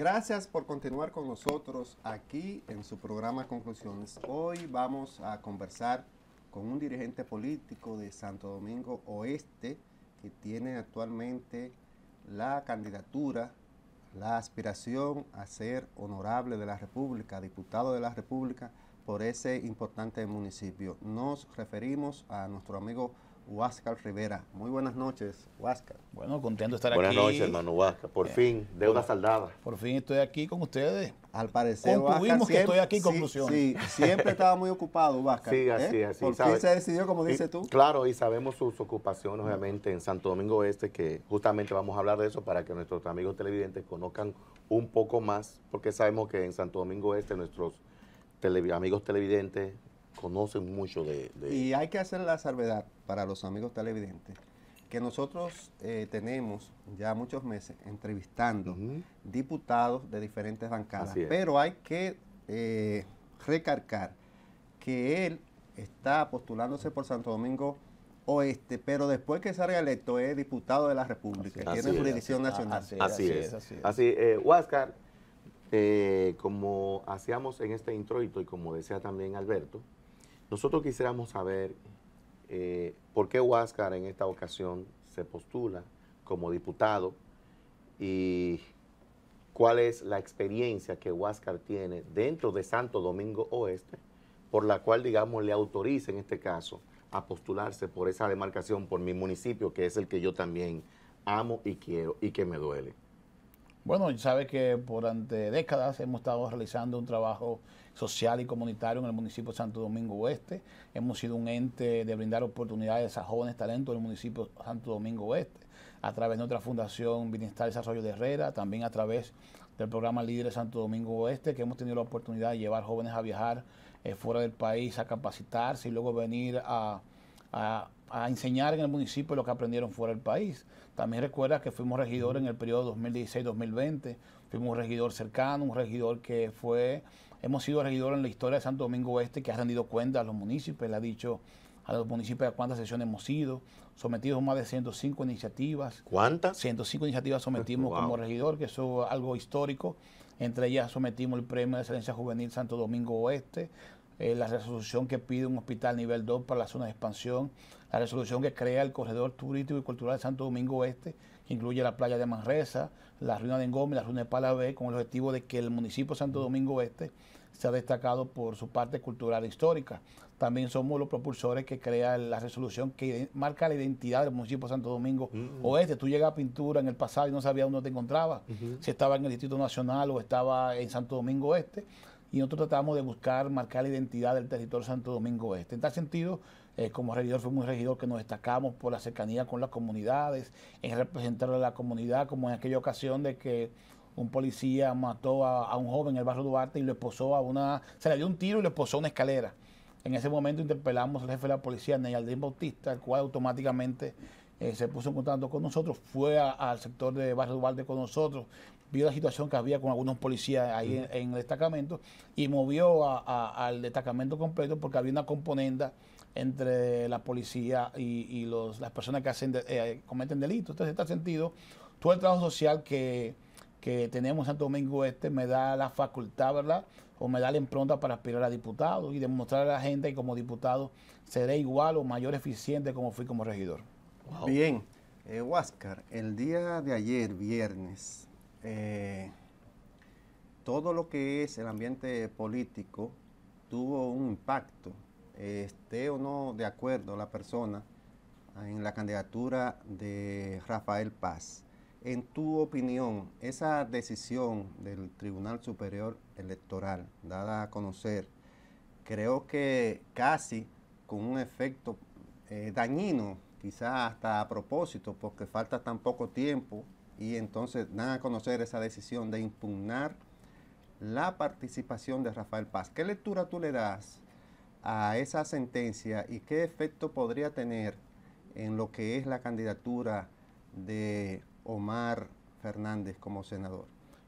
Gracias por continuar con nosotros aquí en su programa Conclusiones. Hoy vamos a conversar con un dirigente político de Santo Domingo Oeste que tiene actualmente la candidatura, la aspiración a ser honorable de la República, diputado de la República por ese importante municipio. Nos referimos a nuestro amigo Huáscar Rivera. Muy buenas noches, Huáscar. Bueno, contento de estar aquí. Buenas noches, hermano Huáscar. Por eh, fin, deuda saldada. Por fin estoy aquí con ustedes. Al parecer, Concluimos que estoy aquí, conclusión. Sí, siempre estaba muy ocupado, Huáscar. Sí, ¿eh? así, así. Por se decidió, como dices tú. Claro, y sabemos sus ocupaciones, obviamente, en Santo Domingo Este, que justamente vamos a hablar de eso para que nuestros amigos televidentes conozcan un poco más, porque sabemos que en Santo Domingo Este nuestros amigos televidentes conocen mucho de, de, Y hay que hacer la salvedad para los amigos televidentes, que nosotros eh, tenemos ya muchos meses entrevistando diputados de diferentes bancadas, pero hay que eh, recargar que él está postulándose por Santo Domingo Oeste, pero después que salga electo es diputado de la República, así tiene jurisdicción ah, nacional. Así, es. Así, es. así eh, Huáscar, como hacíamos en este introito y como decía también Alberto, nosotros quisiéramos saber eh, por qué Huáscar en esta ocasión se postula como diputado y cuál es la experiencia que Huáscar tiene dentro de Santo Domingo Oeste, por la cual, digamos, le autoriza en este caso a postularse por esa demarcación, por mi municipio, que es el que yo también amo y quiero y que me duele. Bueno, sabe que durante décadas hemos estado realizando un trabajo social y comunitario en el municipio de Santo Domingo Oeste. Hemos sido un ente de brindar oportunidades a jóvenes talentos del municipio de Santo Domingo Oeste, a través de nuestra fundación Bienestar y Desarrollo de Herrera, también a través del programa Líderes Santo Domingo Oeste, que hemos tenido la oportunidad de llevar jóvenes a viajar eh, fuera del país, a capacitarse y luego venir a a, enseñar en el municipio lo que aprendieron fuera del país. También recuerda que fuimos regidor en el periodo 2016-2020, fuimos un regidor cercano, un regidor que fue, hemos sido regidor en la historia de Santo Domingo Oeste, que ha rendido cuenta a los municipios, le ha dicho a los municipios a cuántas sesiones hemos sido sometidos más de 105 iniciativas. ¿Cuántas? 105 iniciativas sometimos como regidor, que eso es algo histórico. Entre ellas sometimos el Premio de Excelencia Juvenil Santo Domingo Oeste, eh, la resolución que pide un hospital nivel 2 para la zona de expansión, la resolución que crea el corredor turístico y cultural de Santo Domingo Oeste, que incluye la playa de Manresa, la ruina de Engome, la ruina de Palabé, con el objetivo de que el municipio de Santo Domingo Oeste sea destacado por su parte cultural e histórica. También somos los propulsores que crea la resolución que marca la identidad del municipio de Santo Domingo mm. Oeste. Tú llegas a pintura en el pasado y no sabías dónde te encontrabas, si estaba en el Distrito Nacional o estaba en Santo Domingo Oeste y nosotros tratamos de buscar marcar la identidad del territorio Santo Domingo Este. En tal sentido, eh, como regidor fuimos un regidor que nos destacamos por la cercanía con las comunidades, en representar a la comunidad, como en aquella ocasión de que un policía mató a, un joven en el barrio Duarte y le esposó a una, se le dio un tiro y le posó una escalera. En ese momento interpelamos al jefe de la policía, Neyaldín Bautista, el cual automáticamente eh, se puso en contacto con nosotros, fue al sector de Barrio Duarte con nosotros, vio la situación que había con algunos policías ahí en, el destacamento y movió al destacamento completo porque había una componenda entre la policía y, las personas que hacen eh, cometen delitos. Entonces, en este sentido, todo el trabajo social que, tenemos en Santo Domingo Este me da la facultad, ¿verdad? O me da la impronta para aspirar a diputado y demostrar a la gente que como diputado seré igual o mayor eficiente como fui como regidor. Bien, eh, Huáscar, el día de ayer, viernes, eh, todo lo que es el ambiente político tuvo un impacto, eh, esté o no de acuerdo la persona en la candidatura de Rafael Paz. En tu opinión, esa decisión del Tribunal Superior Electoral, dada a conocer, creo que casi con un efecto dañino quizás hasta a propósito, porque falta tan poco tiempo, y entonces dan a conocer esa decisión de impugnar la participación de Rafael Paz. ¿Qué lectura tú le das a esa sentencia y qué efecto podría tener en lo que es la candidatura de Omar Fernández como senador?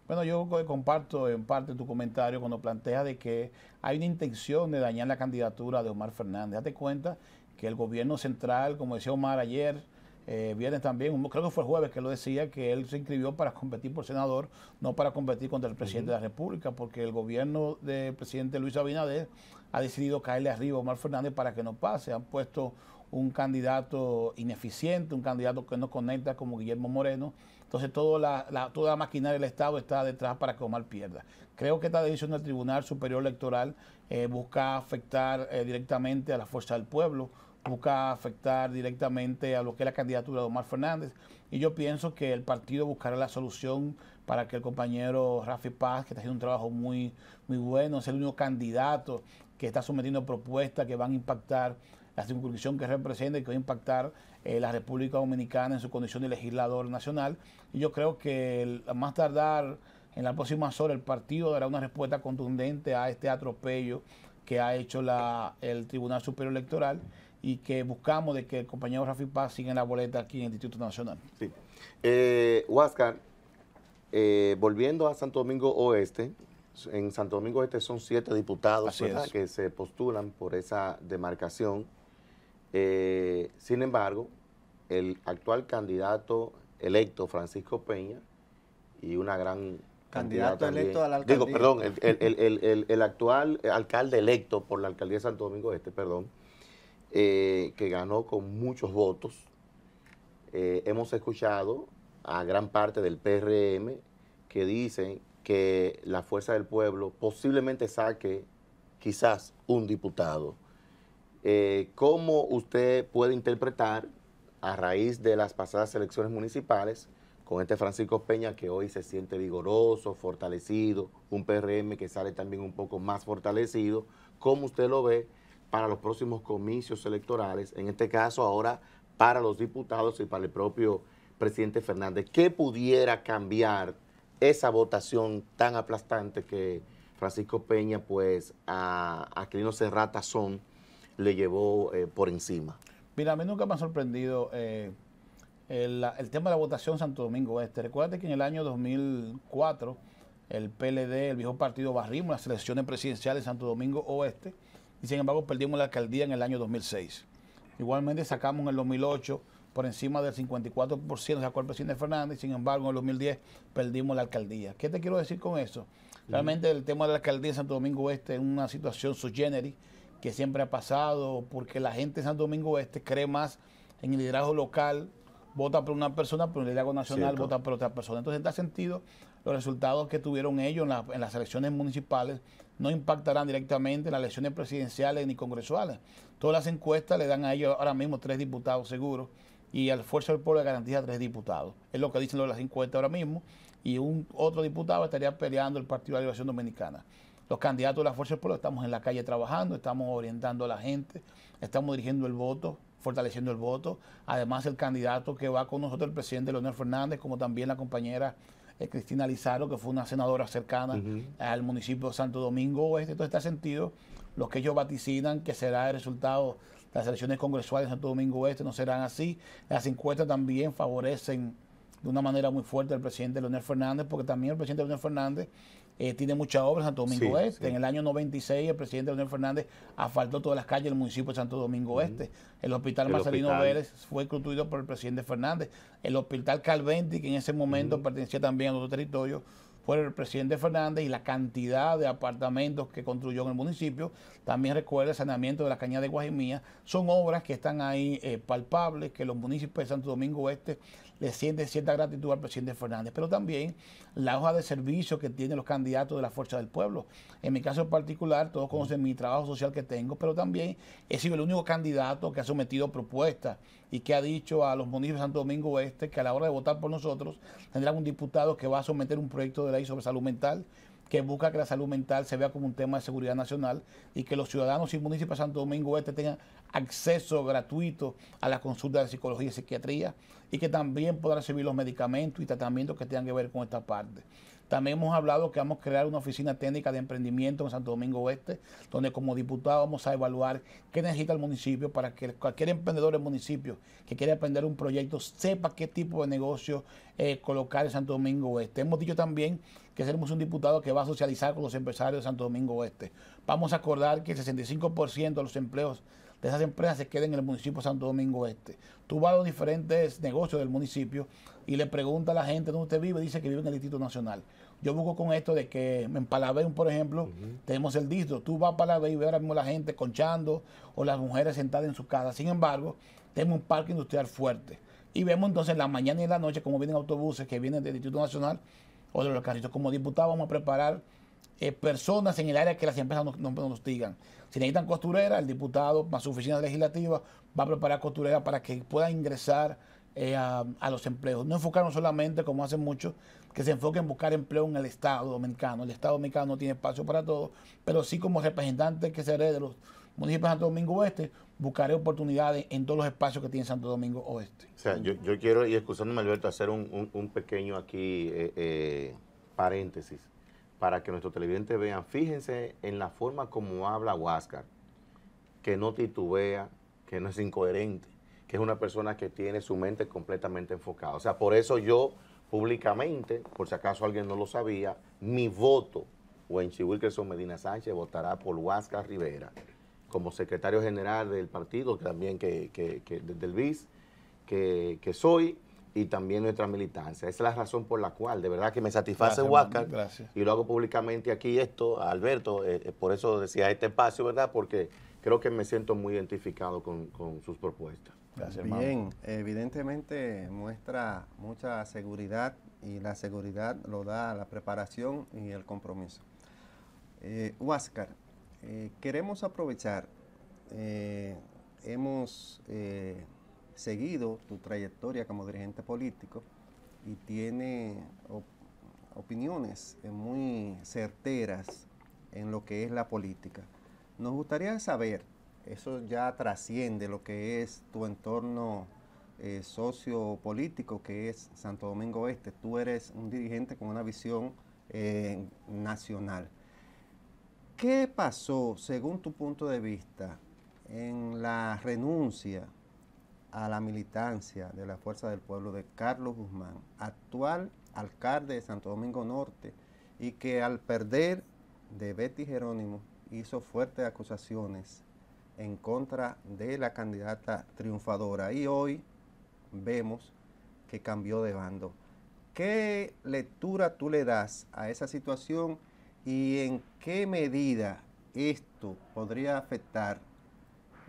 Bueno, yo comparto en parte tu comentario cuando planteas de que hay una intención de dañar la candidatura de Omar Fernández. Date cuenta que el gobierno central, como decía Omar ayer, eh, viene también, creo que fue el jueves que lo decía, que él se inscribió para competir por senador, no para competir contra el presidente de la República, porque el gobierno del presidente Luis Abinader ha decidido caerle arriba a Omar Fernández para que no pase. Han puesto un candidato ineficiente, un candidato que no conecta como Guillermo Moreno. Entonces toda la, toda maquinaria del Estado está detrás para que Omar pierda. Creo que esta decisión del Tribunal Superior Electoral eh, busca afectar eh, directamente a la fuerza del pueblo busca afectar directamente a lo que es la candidatura de Omar Fernández. Y yo pienso que el partido buscará la solución para que el compañero Rafi Paz, que está haciendo un trabajo muy, muy bueno, es el único candidato que está sometiendo propuestas que van a impactar la circunscripción que representa y que va a impactar eh, la República Dominicana en su condición de legislador nacional. Y yo creo que más tardar en las próximas horas el partido dará una respuesta contundente a este atropello que ha hecho la, el Tribunal Superior Electoral y que buscamos de que el compañero Rafi Paz siga en la boleta aquí en el Instituto Nacional. Sí. Eh, Huáscar, eh, volviendo a Santo Domingo Oeste, en Santo Domingo Oeste son siete diputados que se postulan por esa demarcación. Eh, sin embargo, el actual candidato electo, Francisco Peña, y una gran candidato electo a la perdón, el, actual alcalde electo por la alcaldía de Santo Domingo Este, perdón, eh, que ganó con muchos votos. Eh, hemos escuchado a gran parte del PRM que dicen que la fuerza del pueblo posiblemente saque quizás un diputado. Eh, ¿Cómo usted puede interpretar a raíz de las pasadas elecciones municipales con este Francisco Peña que hoy se siente vigoroso, fortalecido, un PRM que sale también un poco más fortalecido? ¿Cómo usted lo ve? para los próximos comicios electorales, en este caso ahora para los diputados y para el propio presidente Fernández, ¿qué pudiera cambiar esa votación tan aplastante que Francisco Peña, pues a Aquilino Cerratazón le llevó eh, por encima? Mira, a mí nunca me ha sorprendido eh, el, tema de la votación Santo Domingo Oeste... Recuerda que en el año 2004 el PLD, el viejo partido, barrimo, las elecciones presidenciales de Santo Domingo Oeste y sin embargo perdimos la alcaldía en el año 2006. Igualmente sacamos en el 2008 por encima del 54%, sacó el presidente Fernández, sin embargo en el 2010 perdimos la alcaldía. ¿Qué te quiero decir con eso? Realmente el tema de la alcaldía de Santo Domingo Oeste es una situación sui que siempre ha pasado, porque la gente de Santo Domingo Oeste cree más en el liderazgo local, vota por una persona, pero el liderazgo nacional vota por otra persona. Entonces, en sentido, los resultados que tuvieron ellos en, las elecciones municipales no impactarán directamente en las elecciones presidenciales ni congresuales. Todas las encuestas le dan a ellos ahora mismo tres diputados seguros y al Fuerza del Pueblo le garantiza tres diputados. Es lo que dicen las encuestas ahora mismo y un otro diputado estaría peleando el Partido de la Liberación Dominicana. Los candidatos de la Fuerza del Pueblo estamos en la calle trabajando, estamos orientando a la gente, estamos dirigiendo el voto, fortaleciendo el voto. Además, el candidato que va con nosotros, el presidente Leonel Fernández, como también la compañera eh, Cristina Lizaro, que fue una senadora cercana al municipio de Santo Domingo Oeste. Entonces, está este sentido, los que ellos vaticinan que será el resultado de las elecciones congresuales de Santo Domingo Oeste no serán así. Las encuestas también favorecen de una manera muy fuerte el presidente Leonel Fernández, porque también el presidente Leonel Fernández eh, tiene muchas obras en Santo Domingo Este. En el año 96 el presidente Leonel Fernández asfaltó todas las calles del municipio de Santo Domingo Oeste. El hospital Marcelino Vélez fue construido por el presidente Fernández. El hospital Calventi, que en ese momento pertenecía también a otro territorio, fue el presidente Fernández y la cantidad de apartamentos que construyó en el municipio. También recuerda el saneamiento de la caña de Guajimía. Son obras que están ahí eh, palpables, que los municipios de Santo Domingo Oeste le siente cierta gratitud al presidente Fernández, pero también la hoja de servicio que tienen los candidatos de la Fuerza del Pueblo. En mi caso particular, todos conocen mi trabajo social que tengo, pero también he sido el único candidato que ha sometido propuestas y que ha dicho a los municipios de Santo Domingo Oeste que a la hora de votar por nosotros tendrán un diputado que va a someter un proyecto de ley sobre salud mental que busca que la salud mental se vea como un tema de seguridad nacional y que los ciudadanos y municipios de Santo Domingo Este tengan acceso gratuito a la consulta de psicología y psiquiatría y que también puedan recibir los medicamentos y tratamientos que tengan que ver con esta parte. También hemos hablado que vamos a crear una oficina técnica de emprendimiento en Santo Domingo Oeste, donde como diputado vamos a evaluar qué necesita el municipio para que cualquier emprendedor del municipio que quiera aprender un proyecto sepa qué tipo de negocio eh, colocar en Santo Domingo Oeste. Hemos dicho también que seremos un diputado que va a socializar con los empresarios de Santo Domingo Oeste. Vamos a acordar que el 65% de los empleos de esas empresas se queden en el municipio Santo Domingo Este. Tú vas a los diferentes negocios del municipio y le preguntas a la gente dónde usted vive, dice que vive en el Distrito Nacional. Yo busco con esto de que en Palabén, por ejemplo, tenemos el distro. Tú vas a Palabén y ves ahora mismo la gente conchando o las mujeres sentadas en su casa. Sin embargo, tenemos un parque industrial fuerte. Y vemos entonces la mañana y la noche cómo vienen autobuses que vienen del Distrito Nacional o de los casitos Como diputado vamos a preparar eh, personas en el área que las empresas no, nos digan. Si necesitan costurera, el diputado más su oficina legislativa va a preparar costurera para que pueda ingresar eh, a, los empleos. No enfocarnos solamente, como hacen muchos, que se enfoquen en buscar empleo en el Estado dominicano. El Estado dominicano no tiene espacio para todos, pero sí como representante que seré de los municipios de Santo Domingo Oeste, buscaré oportunidades en todos los espacios que tiene Santo Domingo Oeste. O sea, yo, quiero, y excusándome Alberto, hacer un, pequeño aquí eh, paréntesis para que nuestros televidentes vean, fíjense en la forma como habla Huáscar, que no titubea, que no es incoherente, que es una persona que tiene su mente completamente enfocada. O sea, por eso yo públicamente, por si acaso alguien no lo sabía, mi voto, Wenchi Wilkerson Medina Sánchez, votará por Huáscar Rivera como secretario general del partido, también que, que, que del BIS, que, que soy, y también nuestra militancia. Esa es la razón por la cual, de verdad que me satisface Huáscar. Y lo hago públicamente aquí esto, Alberto, eh, eh, por eso decía este espacio, ¿verdad? Porque creo que me siento muy identificado con, sus propuestas. Gracias, Bien, evidentemente muestra mucha seguridad y la seguridad lo da la preparación y el compromiso. Eh, Huáscar, queremos aprovechar, hemos seguido tu trayectoria como dirigente político y tiene opiniones muy certeras en lo que es la política. Nos gustaría saber, eso ya trasciende lo que es tu entorno eh, socio político que es Santo Domingo Este. Tú eres un dirigente con una visión eh, nacional. ¿Qué pasó, según tu punto de vista, en la renuncia a la militancia de la Fuerza del Pueblo de Carlos Guzmán, actual alcalde de Santo Domingo Norte, y que al perder de Betty Jerónimo hizo fuertes acusaciones en contra de la candidata triunfadora. Y hoy vemos que cambió de bando. ¿Qué lectura tú le das a esa situación y en qué medida esto podría afectar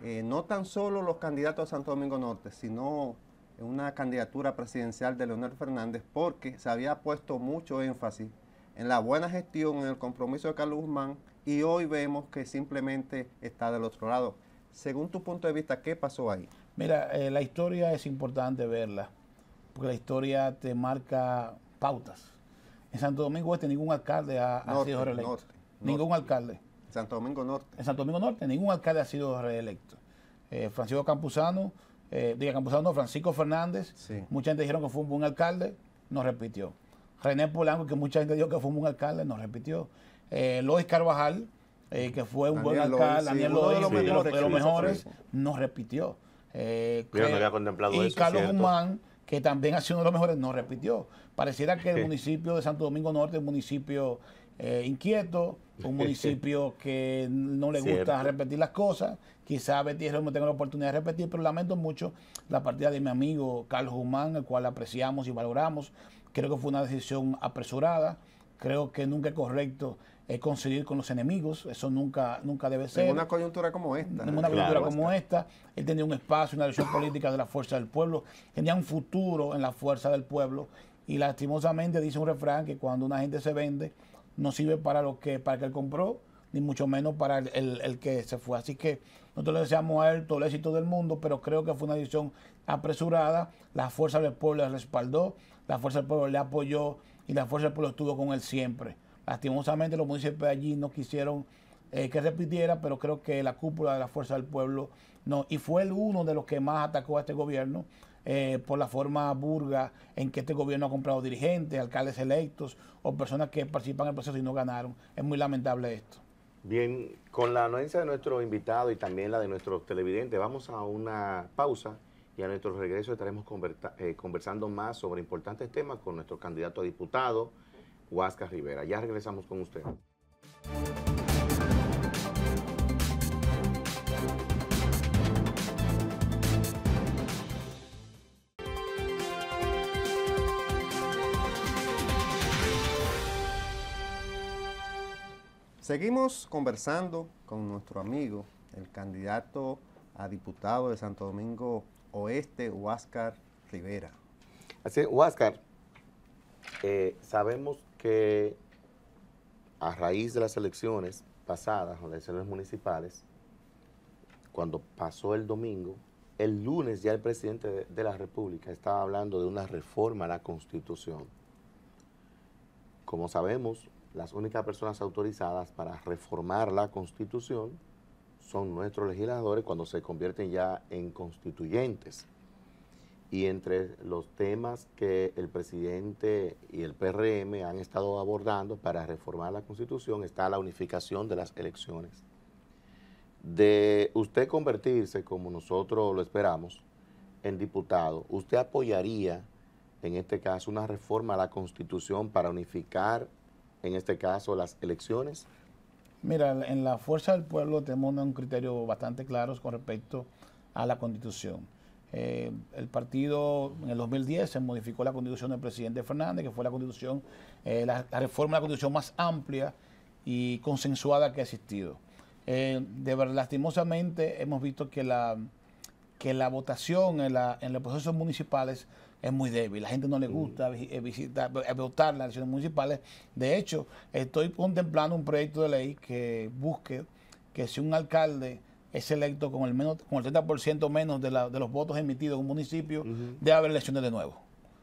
eh, no tan solo los candidatos a Santo Domingo Norte, sino una candidatura presidencial de Leonel Fernández, porque se había puesto mucho énfasis en la buena gestión, en el compromiso de Carlos Guzmán, y hoy vemos que simplemente está del otro lado. Según tu punto de vista, ¿qué pasó ahí? Mira, eh, la historia es importante verla, porque la historia te marca pautas. En Santo Domingo Este ningún alcalde ha, sido reelecto. Ningún alcalde. Santo Domingo Norte. En Santo Domingo Norte ningún alcalde ha sido reelecto. Eh, Francisco Campuzano, eh, diga Campuzano, Francisco Fernández, mucha gente dijeron que fue un buen alcalde, no repitió. René Polanco, que mucha gente dijo que fue un buen alcalde, no repitió. Eh, Lois Carvajal, eh, que fue un buen alcalde, Daniel de los, mejores, no repitió. Eh, contemplado y Carlos que también ha sido uno de los mejores, no repitió. Pareciera que el municipio de Santo Domingo Norte, el municipio eh, inquieto, un municipio que no le gusta repetir las cosas. Quizá Betty no tenga la oportunidad de repetir, pero lamento mucho la partida de mi amigo Carlos Humán el cual apreciamos y valoramos. Creo que fue una decisión apresurada. Creo que nunca es correcto eh, conseguir con los enemigos. Eso nunca, nunca debe ser. En una coyuntura como esta. En una coyuntura como esta. Él tenía un espacio, una visión política de la fuerza del pueblo. Tenía un futuro en la fuerza del pueblo. Y lastimosamente dice un refrán que cuando una gente se vende, no sirve para lo que, para que él compró, ni mucho menos para el, que se fue. Así que nosotros le deseamos a él todo el éxito del mundo, pero creo que fue una decisión apresurada. La fuerza del pueblo le respaldó, la fuerza del pueblo le apoyó y la fuerza del pueblo estuvo con él siempre. Lastimosamente los municipios de allí no quisieron eh, que repitiera, pero creo que la cúpula de la fuerza del pueblo no. Y fue el uno de los que más atacó a este gobierno eh, por la forma burga en que este gobierno ha comprado dirigentes, alcaldes electos o personas que participan en el proceso y no ganaron. Es muy lamentable esto. Bien, con la anuencia de nuestro invitado y también la de nuestros televidentes, vamos a una pausa y a nuestro regreso estaremos eh, conversando más sobre importantes temas con nuestro candidato a diputado, Huasca Rivera. Ya regresamos con usted. Seguimos conversando con nuestro amigo, el candidato a diputado de Santo Domingo Oeste, Huáscar Rivera. Así es, Huáscar, eh, sabemos que a raíz de las elecciones pasadas, las elecciones municipales, cuando pasó el domingo, el lunes ya el presidente de la República estaba hablando de una reforma a la Constitución. Como sabemos, las únicas personas autorizadas para reformar la constitución son nuestros legisladores cuando se convierten ya en constituyentes. Y entre los temas que el presidente y el PRM han estado abordando para reformar la constitución está la unificación de las elecciones. De usted convertirse, como nosotros lo esperamos, en diputado, ¿usted apoyaría en este caso una reforma a la constitución para unificar en este caso las elecciones? Mira, en la Fuerza del Pueblo tenemos un criterio bastante claro con respecto a la constitución. Eh, el partido en el 2010 se modificó la constitución del presidente Fernández, que fue la constitución, eh, la, reforma de la constitución más amplia y consensuada que ha existido. Eh, de lastimosamente hemos visto que la, que la votación en los procesos municipales es muy débil. La gente no le mm. gusta eh, visitar, eh, votar las elecciones municipales. De hecho, estoy contemplando un proyecto de ley que busque que si un alcalde es electo con el menos con el 30% menos de, la, de, los votos emitidos en un municipio, debe haber elecciones de nuevo.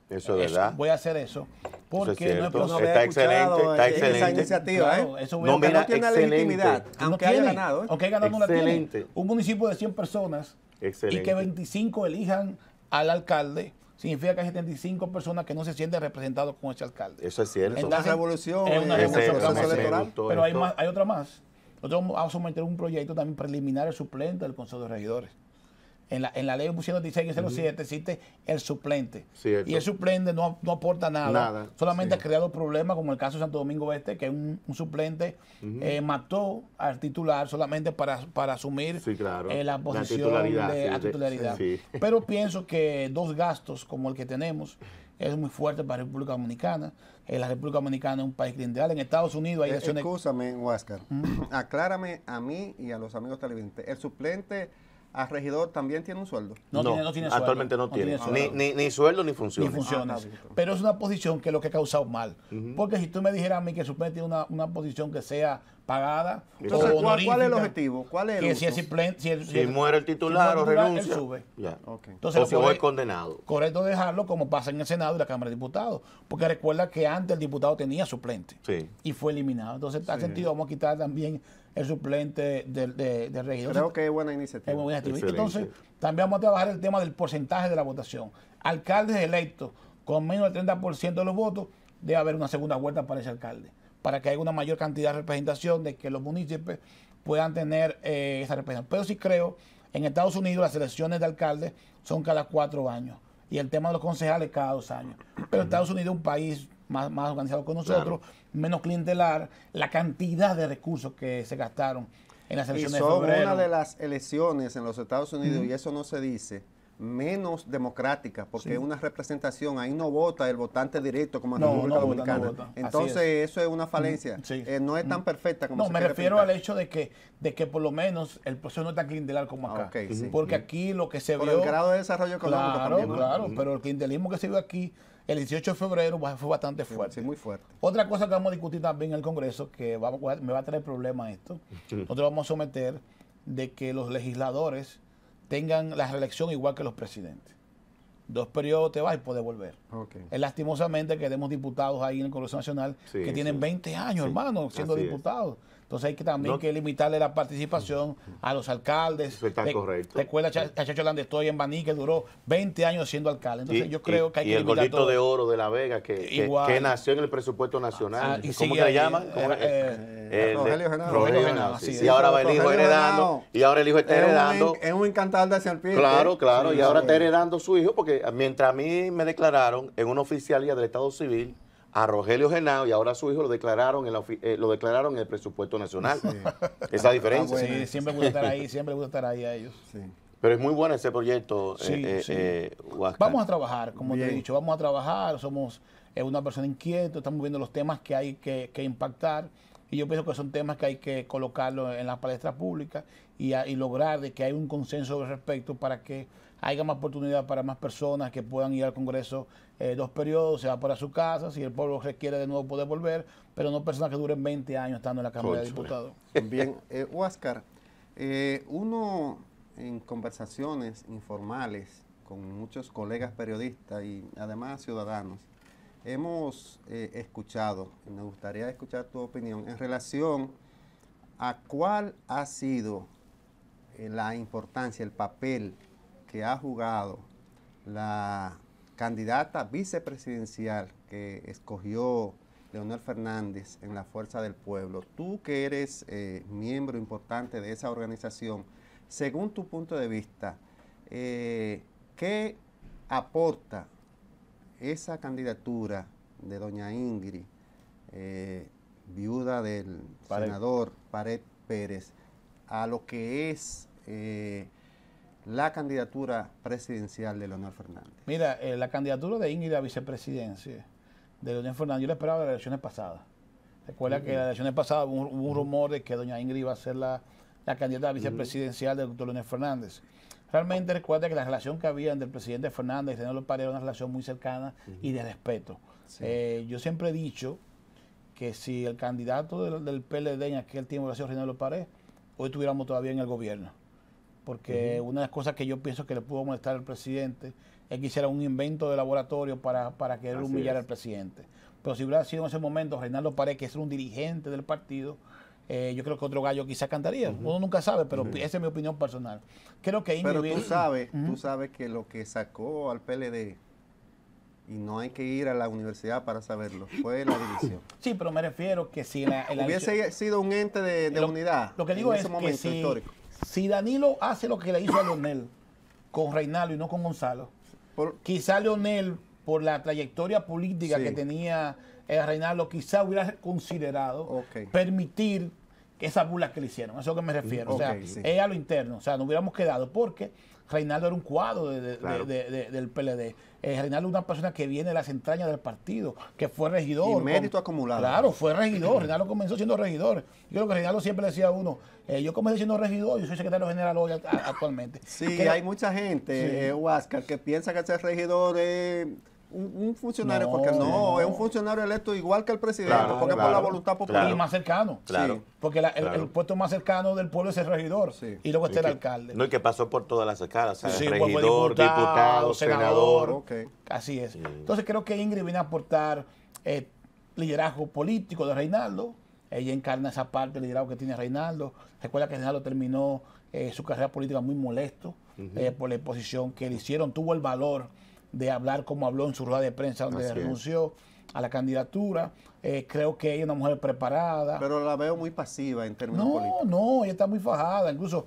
Eso es verdad. voy a hacer eso. Porque no es está excelente, está excelente. Esa iniciativa, ¿eh? Eso no, mira, legitimidad, aunque haya ganado. Aunque Un municipio de 100 personas y que 25 elijan al alcalde significa que hay 75 personas que no se sienten representadas con este alcalde. Eso es cierto. es una revolución. Es una electoral. pero hay, otra más. Nosotros vamos a someter un proyecto también preliminar el suplente del Consejo de Regidores en la, ley 116 existe el suplente. Y el suplente no, aporta nada, solamente ha creado problemas, como el caso de Santo Domingo Este, que un, suplente eh, mató al titular solamente para, asumir eh, la posición titularidad, de titularidad. Pero pienso que dos gastos como el que tenemos es muy fuerte para la República Dominicana. Eh, la República Dominicana es un país clientelar. En Estados Unidos hay Huáscar. Aclárame a mí y a los amigos televidentes. El suplente ¿A regidor también tiene un sueldo? No, Actualmente no, tiene. Ni, sueldo ni funciones. Ni ah, pero es una posición que es lo que ha causado mal. Porque si tú me dijeras a mí que Supreme tiene una, una posición que sea pagada. Entonces, ¿cuál, es el objetivo? ¿Cuál si, muere el titular o renuncia, o si es condenado. Correcto dejarlo como pasa en el Senado y la Cámara de Diputados, porque recuerda que antes el diputado tenía suplente y fue eliminado. Entonces, en tal sentido, vamos a quitar también el suplente del de, regidor. Creo que es buena iniciativa. Es buena iniciativa. Entonces, también vamos a trabajar el tema del porcentaje de la votación. Alcaldes electos con menos del 30% de los votos, debe haber una segunda vuelta para ese alcalde para que haya una mayor cantidad de representación, de que los municipios puedan tener eh, esa representación. Pero sí creo, en Estados Unidos las elecciones de alcaldes son cada cuatro años y el tema de los concejales cada dos años. Pero Estados Unidos es un país más, más organizado que nosotros, menos clientelar, la cantidad de recursos que se gastaron en las elecciones y una de las elecciones en los Estados Unidos, y eso no se dice, menos democrática, porque es una representación, ahí no vota el votante directo como en la República Dominicana. Entonces eso es una falencia, mm, eh, no es tan mm. perfecta como No, me refiero al hecho de que, de que por lo menos el proceso no es tan clientelar como acá, porque mm. aquí lo que se por el grado de desarrollo económico claro, Claro, pero el clientelismo que se vio aquí el 18 de febrero pues, fue bastante fuerte. Sí, muy fuerte. Otra cosa que vamos a discutir también en el Congreso, que me va a traer problema esto, nosotros vamos a someter de que los legisladores tengan la reelección igual que los presidentes. Dos periodos te vas y puedes volver es lastimosamente que tenemos diputados ahí en el Congreso Nacional que tienen 20 años, hermano, siendo diputados. Entonces hay que también que limitarle la participación a los alcaldes. correcto. Recuerda a Chacho Landestoy en Baní que duró 20 años siendo alcalde. Entonces y, yo creo que hay el limitar de oro de La Vega que, que, nació en el presupuesto nacional. Ah, y ¿Cómo que llaman? Eh, eh, eh, Rogelio Genaro Y ahora va el hijo heredando. Y ahora el hijo está heredando. Es un encantador de serpiente. Claro, claro. Y ahora está heredando su hijo porque mientras a mí me declararon en una oficialía del Estado Civil a Rogelio Genao y ahora a su hijo lo declararon en, eh, lo declararon en el presupuesto nacional. Esa ah, diferencia. siempre gusta estar ahí, siempre gusta estar ahí a ellos. Pero es muy bueno ese proyecto. Eh, eh, vamos a trabajar, como te he dicho, vamos a trabajar, somos una persona inquieta, estamos viendo los temas que hay que, impactar y yo pienso que son temas que hay que colocarlos en las palestras públicas y, y lograr de que haya un consenso al respecto para que haya más oportunidad para más personas que puedan ir al Congreso eh, dos periodos, se va para su casa, si el pueblo requiere de nuevo poder volver, pero no personas que duren 20 años estando en la Cámara de Diputados. Bien, eh, Oscar, eh, uno en conversaciones informales con muchos colegas periodistas y además ciudadanos, hemos eh, escuchado, y me gustaría escuchar tu opinión, en relación a cuál ha sido la importancia, el papel que ha jugado la candidata vicepresidencial que escogió Leonel Fernández en la Fuerza del Pueblo, tú que eres eh, miembro importante de esa organización, según tu punto de vista, eh, ¿qué aporta esa candidatura de doña Ingrid, eh, viuda del senador Pared Pérez, a lo que es la candidatura presidencial de Leonel Fernández? Mira, eh, la candidatura de Ingrid a vicepresidencia de Leonel Fernández, yo la esperaba en las elecciones pasadas. Recuerda que en las elecciones pasadas hubo un, rumor de que doña Ingrid iba a ser la, candidata a vicepresidencial del doctor Leonel Fernández. Realmente recuerda que la relación que había entre el presidente Fernández y René López era una relación muy cercana y de respeto. Eh, yo siempre he dicho que si el candidato del, PLD en aquel tiempo hubiera sido Reinaldo Pared, hoy estuviéramos todavía en el gobierno porque una de las cosas que yo pienso que le pudo molestar al presidente es que hiciera un invento de laboratorio para, para querer humillar al presidente. Pero si hubiera sido en ese momento Reinaldo Paredes que es un dirigente del partido, eh, yo creo que otro gallo quizá cantaría. Uno nunca sabe, pero esa es mi opinión personal. Creo que Pero tú sabes, tú que lo que sacó al PLD y no hay que ir a la universidad para saberlo. Fue la división. Sí, pero me refiero que si la, hubiese sido un ente de, de unidad. Lo en ese momento histórico si Danilo hace lo que le hizo a Leonel con Reinaldo y no con Gonzalo, quizá Leonel, por la trayectoria política que tenía eh, Reinaldo, quizá hubiera considerado permitir esas burlas que le hicieron. Eso a lo que me refiero. o sea, es a lo interno. O sea, no hubiéramos quedado porque Reinaldo era un cuadro del PLD. Eh, Reinaldo es una persona que viene de las entrañas del partido, que fue regidor. Y mérito acumulado. Claro, fue regidor. Reinaldo comenzó siendo regidor. Yo creo que Reinaldo siempre decía a uno, eh, yo comencé siendo regidor, yo soy secretario general hoy actualmente. Sí, hay mucha gente, sí. Eh, que piensa que ser regidor es un, funcionario porque No, es un funcionario electo igual que el presidente, porque por la voluntad popular. Y más cercano. Claro. Porque el, puesto más cercano del pueblo es el regidor. Y luego está el alcalde. No, y que pasó por todas las escalas. regidor, diputado, senador. Así es. Entonces creo que Ingrid viene a aportar eh, liderazgo político de Reinaldo. Ella encarna esa parte del liderazgo que tiene Reinaldo. Recuerda que Reinaldo terminó eh, su carrera política muy molesto eh, por la exposición que le hicieron. Tuvo el valor de hablar como habló en su rueda de prensa donde renunció a la candidatura. Eh, creo que ella es una mujer preparada. Pero la veo muy pasiva en términos no, políticos. No, no, ella está muy fajada. Incluso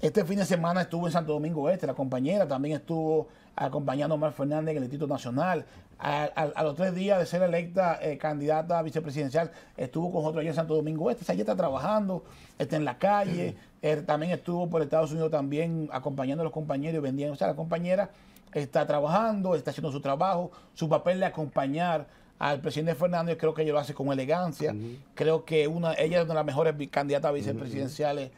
este fin de semana estuvo en Santo Domingo Este, la compañera también estuvo acompañando a Omar Fernández en el Instituto Nacional a, los tres días de ser electa eh, candidata a vicepresidencial, estuvo con otro allá en Santo Domingo Este, o está trabajando, está en la calle, eh, también estuvo por Estados Unidos también acompañando a los compañeros, vendiendo, o sea, la compañera está trabajando, está haciendo su trabajo, su papel de acompañar al presidente Fernández, creo que ella lo hace con elegancia, creo que una, ella es una de las mejores candidatas a vicepresidenciales.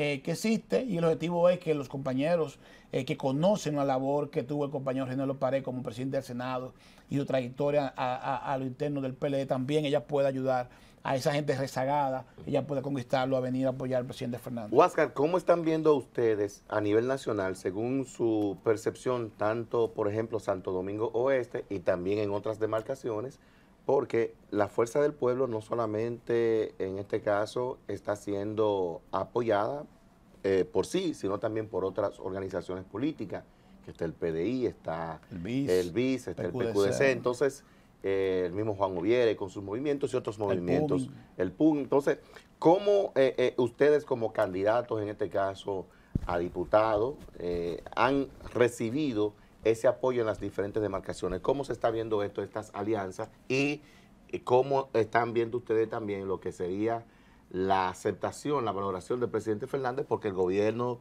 Eh, que existe y el objetivo es que los compañeros eh, que conocen la labor que tuvo el compañero Rinaldo Pared como presidente del Senado y su trayectoria a, lo interno del PLD también, ella pueda ayudar a esa gente rezagada, ella pueda conquistarlo a venir a apoyar al presidente Fernández. Huáscar, ¿cómo están viendo ustedes a nivel nacional, según su percepción, tanto, por ejemplo, Santo Domingo Oeste y también en otras demarcaciones, porque la fuerza del pueblo no solamente en este caso está siendo apoyada eh, por sí, sino también por otras organizaciones políticas, que está el PDI, está el BIS, está el PQDC, entonces eh, el mismo Juan Oviere con sus movimientos y otros movimientos, el PUN. Entonces, ¿cómo eh, ustedes como candidatos, en este caso a diputado, han recibido ese apoyo en las diferentes demarcaciones. ¿Cómo se está viendo esto, estas alianzas? Y cómo están viendo ustedes también lo que sería la aceptación, la valoración del presidente Fernández, porque el gobierno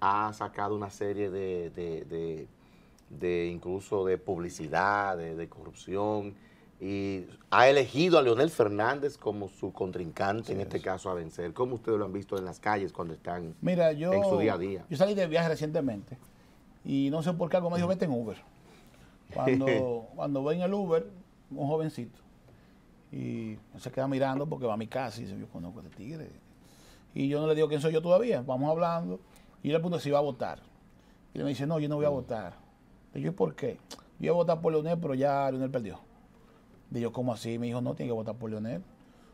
ha sacado una serie de, de, de, incluso de publicidad, de, corrupción, y ha elegido a Leonel Fernández como su contrincante, en este caso a vencer. ¿Cómo ustedes lo han visto en las calles cuando están en su día a día? Yo salí de viaje recientemente y no sé por qué algo me dijo, vete en Uber. Cuando, cuando en el Uber, un jovencito. Y se queda mirando porque va a mi casa y dice, yo conozco a este tigre. Y yo no le digo quién soy yo todavía. Vamos hablando. Y yo le pregunto si va a votar. Y él me dice, no, yo no voy a mm. votar. Y yo, ¿por qué? Yo iba a votar por Leonel, pero ya Leonel perdió. Digo, ¿cómo así? Me dijo, no, tiene que votar por Leonel.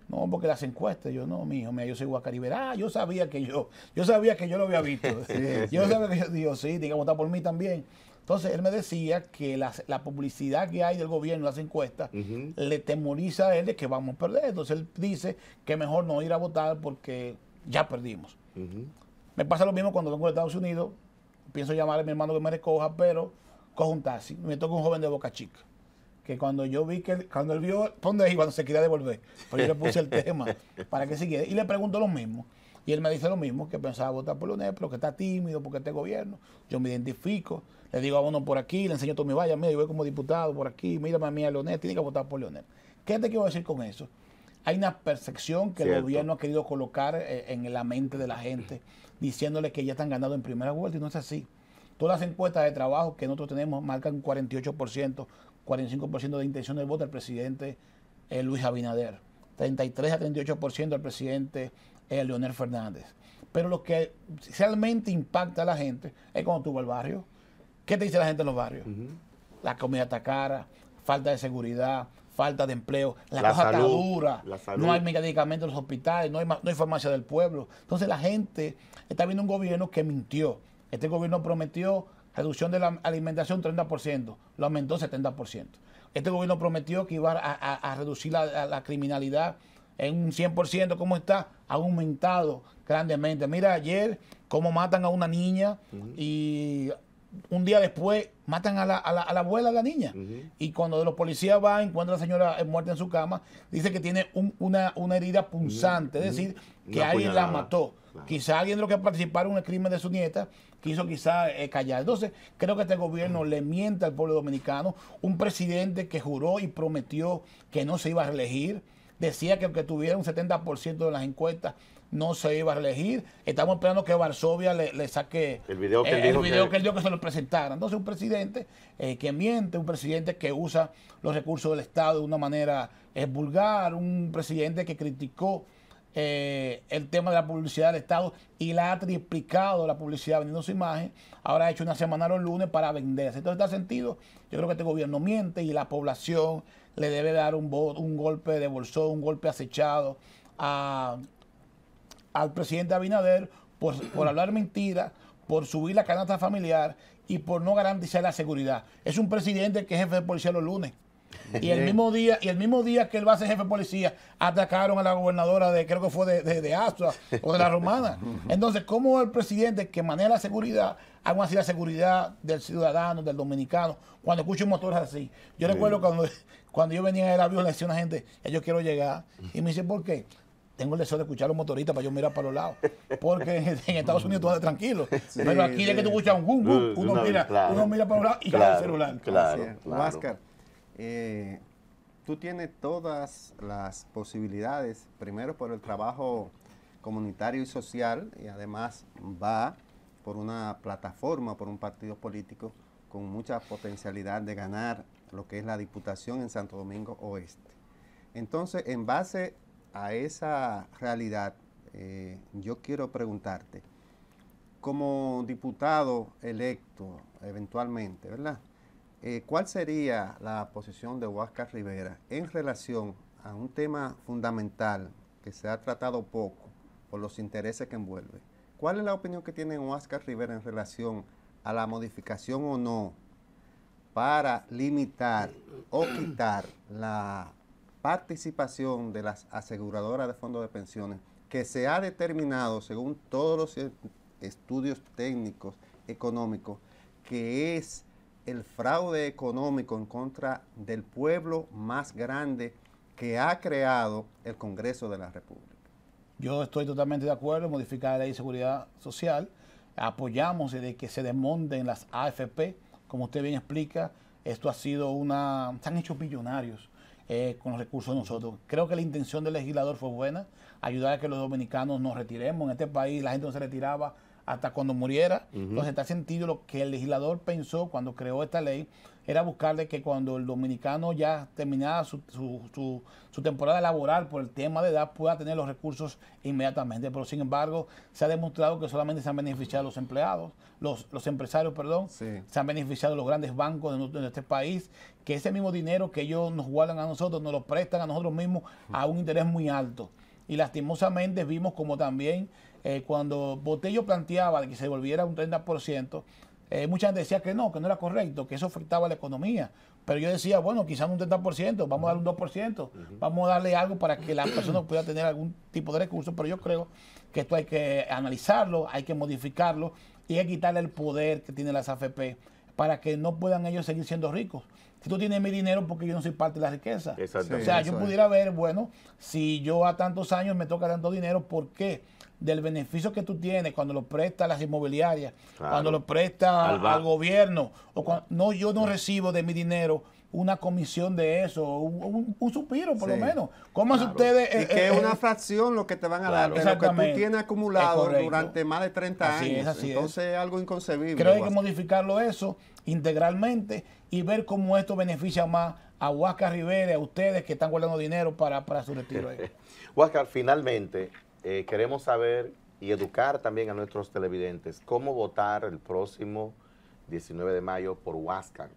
No, porque las encuestas, yo no, mi hijo, yo soy guacaribera. Ah, yo sabía que yo, yo sabía que yo lo había visto. yo sabía que yo, digo, sí, diga votar por mí también. Entonces, él me decía que la, publicidad que hay del gobierno, las encuestas, le temoriza a él de que vamos a perder. Entonces, él dice que mejor no ir a votar porque ya perdimos. Me pasa lo mismo cuando vengo de Estados Unidos, pienso llamar a mi hermano que me recoja, pero cojo un taxi, me toca un joven de Boca Chica que cuando yo vi que, cuando él vio, ponde ahí cuando se quería devolver, pues yo le puse el tema para que siguiera. Y le pregunto lo mismo. Y él me dice lo mismo, que pensaba votar por Leonel, pero que está tímido porque este gobierno. Yo me identifico, le digo a uno por aquí, le enseño todo mi vaya mira, yo voy como diputado por aquí, mírame a mí a Leonel, tiene que votar por Leonel. ¿Qué te quiero decir con eso? Hay una percepción que el gobierno ha querido colocar eh, en la mente de la gente, diciéndole que ya están ganando en primera vuelta y no es así. Todas las encuestas de trabajo que nosotros tenemos marcan un 48% 45% de intención de voto del presidente eh, Luis Abinader, 33 a 38% del presidente eh, Leonel Fernández. Pero lo que realmente impacta a la gente es cuando tú vas al barrio. ¿Qué te dice la gente en los barrios? La comida está cara, falta de seguridad, falta de empleo, la, cosa está dura, no hay medicamentos en los hospitales, no hay, no hay farmacia del pueblo. Entonces la gente está viendo un gobierno que mintió. Este gobierno prometió reducción de la alimentación 30%, lo aumentó 70%. Este gobierno prometió que iba a, reducir la, criminalidad en un 100%, ¿cómo está? Ha aumentado grandemente. Mira ayer cómo matan a una niña y un día después matan a la, abuela de la niña. Y cuando los policías van, encuentran a la señora eh, muerta en su cama, dice que tiene una, herida punzante, es decir, que alguien la mató. Quizá alguien de los que participaron en el crimen de su nieta quiso quizá eh, callar. Entonces, creo que este gobierno le miente al pueblo dominicano. Un presidente que juró y prometió que no se iba a reelegir. Decía que aunque tuviera un 70% de las encuestas, no se iba a reelegir. Estamos esperando que Varsovia le, saque el video, que, él eh, dijo video que... él dio que se lo presentara. Entonces, un presidente eh, que miente, un presidente que usa los recursos del Estado de una manera vulgar, un presidente que criticó eh, el tema de la publicidad del Estado y la ha triplicado la publicidad vendiendo su imagen. Ahora ha hecho una semana los lunes para venderse. Entonces, da este sentido, yo creo que este gobierno miente y la población le debe dar un, golpe de bolsón, un golpe acechado a, al presidente Abinader por, por hablar mentiras, por subir la canasta familiar y por no garantizar la seguridad. Es un presidente que es jefe de policía los lunes. Y el mismo día, y el mismo día que él va a ser jefe de policía, atacaron a la gobernadora de, creo que fue de, de, Astra o de la Romana. Entonces, ¿cómo el presidente que maneja la seguridad, hago así la seguridad del ciudadano, del dominicano, cuando escucha un motor así? Yo recuerdo cuando, cuando yo venía en el avión, le decía a una gente, yo quiero llegar. Y me dice, ¿por qué? tengo el deseo de escuchar a los motoristas para yo mirar para los lados. Porque en Estados Unidos tú es tranquilo. pero aquí que tú escuchas un boom, boom, uno, mira, uno mira para los lados y claro, el celular. Claro, claro. Eh, tú tienes todas las posibilidades, primero por el trabajo comunitario y social, y además va por una plataforma, por un partido político con mucha potencialidad de ganar lo que es la Diputación en Santo Domingo Oeste. Entonces, en base a esa realidad, eh, yo quiero preguntarte, como diputado electo eventualmente, ¿verdad? Eh, ¿Cuál sería la posición de Huáscar Rivera en relación a un tema fundamental que se ha tratado poco por los intereses que envuelve? ¿Cuál es la opinión que tiene Huáscar Rivera en relación a la modificación o no para limitar o quitar la participación de las aseguradoras de fondos de pensiones que se ha determinado según todos los estudios técnicos económicos que es el fraude económico en contra del pueblo más grande que ha creado el Congreso de la República. Yo estoy totalmente de acuerdo en modificar la ley de seguridad social. Apoyamos de que se desmonten las AFP. Como usted bien explica, esto ha sido una... Se han hecho millonarios eh, con los recursos de nosotros. Creo que la intención del legislador fue buena, ayudar a que los dominicanos nos retiremos. En este país la gente no se retiraba hasta cuando muriera. Entonces, en tal sentido, lo que el legislador pensó cuando creó esta ley era buscarle que cuando el dominicano ya terminara su, su, su, temporada laboral por el tema de edad pueda tener los recursos inmediatamente. Pero sin embargo, se ha demostrado que solamente se han beneficiado los empleados, los, los empresarios, perdón, se han beneficiado los grandes bancos de, de este país, que ese mismo dinero que ellos nos guardan a nosotros, nos lo prestan a nosotros mismos a un interés muy alto. Y lastimosamente vimos como también eh, cuando Botello planteaba que se volviera un 30%, eh, mucha gente decía que no, que no era correcto, que eso afectaba la economía. Pero yo decía, bueno, quizás un 30%, vamos a dar un 2%, vamos a darle algo para que la persona pueda tener algún tipo de recurso, pero yo creo que esto hay que analizarlo, hay que modificarlo y hay que quitarle el poder que tienen las AFP para que no puedan ellos seguir siendo ricos. Si tú tienes mi dinero, porque yo no soy parte de la riqueza. o sea, yo pudiera ver, bueno, si yo a tantos años me toca tanto dinero, ¿por qué? del beneficio que tú tienes cuando lo prestas las inmobiliarias, cuando lo presta al, gobierno. O cuando, no, yo no recibo de mi dinero una comisión de eso, un, un suspiro por lo menos. ¿Cómo es ustedes? Y eh, que es eh, una eh, fracción lo que te van a dar, lo que tú tienes acumulado durante más de 30 años. Entonces es. algo inconcebible. Creo que hay que modificarlo eso integralmente y ver cómo esto beneficia más a Huáscar Rivera, a ustedes que están guardando dinero para, para su retiro. Huáscar, finalmente, eh, queremos saber y educar también a nuestros televidentes cómo votar el próximo 19 de mayo por Huáscar.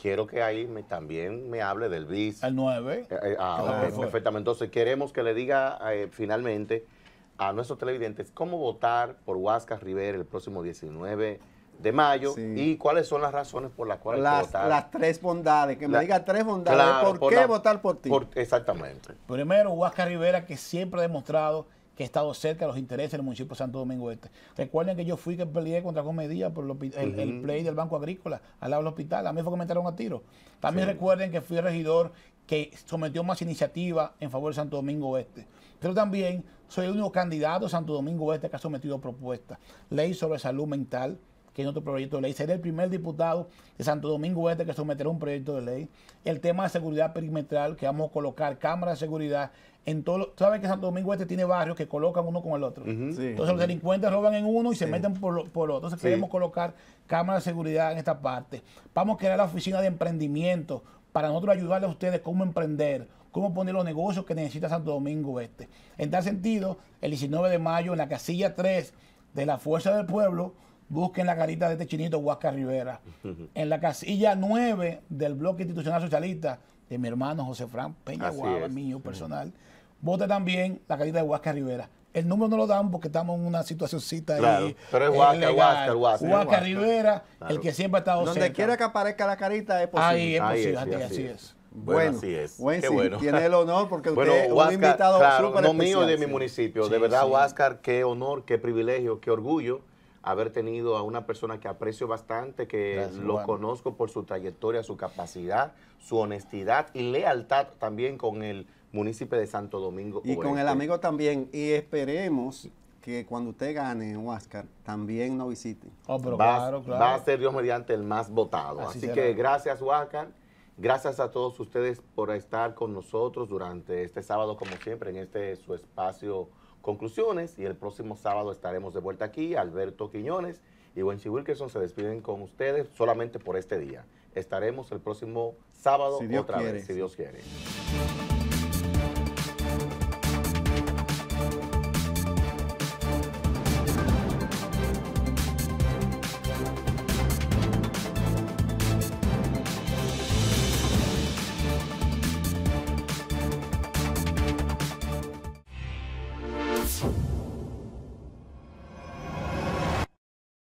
Quiero que ahí también me hable del BIS. Al 9. Eh, eh, ah, perfectamente. Entonces queremos que le diga finalmente a nuestros televidentes cómo votar por Huáscar River el próximo 19 de mayo de mayo y cuáles son las razones por las cuales las, Las tres bondades, que me diga tres bondades, ¿por, qué votar por ti? exactamente. Primero, Huáscar Rivera, que siempre ha demostrado que ha estado cerca de los intereses del municipio de Santo Domingo Este. Recuerden que yo fui que peleé contra Comedia por el, play del Banco Agrícola al lado del hospital. A mí fue que me entraron a tiro. También recuerden que fui regidor que sometió más iniciativa en favor de Santo Domingo Este. Pero también soy el único candidato de Santo Domingo Este que ha sometido propuestas. Ley sobre salud mental, que en otro proyecto de ley. Seré el primer diputado de Santo Domingo Este que someterá un proyecto de ley. El tema de seguridad perimetral, que vamos a colocar cámaras de seguridad en todo. Saben que Santo Domingo Este tiene barrios que colocan uno con el otro. Entonces los delincuentes roban en uno y se meten por, por otro. Entonces queremos colocar cámaras de seguridad en esta parte. Vamos a crear la oficina de emprendimiento para nosotros ayudarle a ustedes cómo emprender, cómo poner los negocios que necesita Santo Domingo Este. En tal sentido, el 19 de mayo en la casilla 3 de la Fuerza del Pueblo, Busquen la carita de este chinito Huascar Rivera. En la casilla 9 del Bloque Institucional Socialista de mi hermano José Fran Peña Guava, mío personal, vote también la carita de Huascar Rivera. El número no lo dan porque estamos en una situacioncita. ahí. Pero es eh, Huascar, Huascar, Huascar. Huasca Rivera, el que siempre ha estado Donde quiera que aparezca la carita es posible. Ahí es posible, así, es. Bueno, así es. qué bueno. Tiene el honor porque usted es un invitado claro, súper no mío de mi municipio. de verdad, Huáscar, qué honor, qué privilegio, qué orgullo haber tenido a una persona que aprecio bastante, que lo conozco por su trayectoria, su capacidad, su honestidad y lealtad también con el municipio de Santo Domingo. Y con el amigo también. Y esperemos que cuando usted gane en también nos visite. Oh, va, a ser Dios mediante el más votado. Así, que gracias, Huáscar. Gracias a todos ustedes por estar con nosotros durante este sábado, como siempre, en este su espacio conclusiones y el próximo sábado estaremos de vuelta aquí. Alberto Quiñones y Wensi Wilkerson se despiden con ustedes solamente por este día. Estaremos el próximo sábado otra vez, si Dios quiere.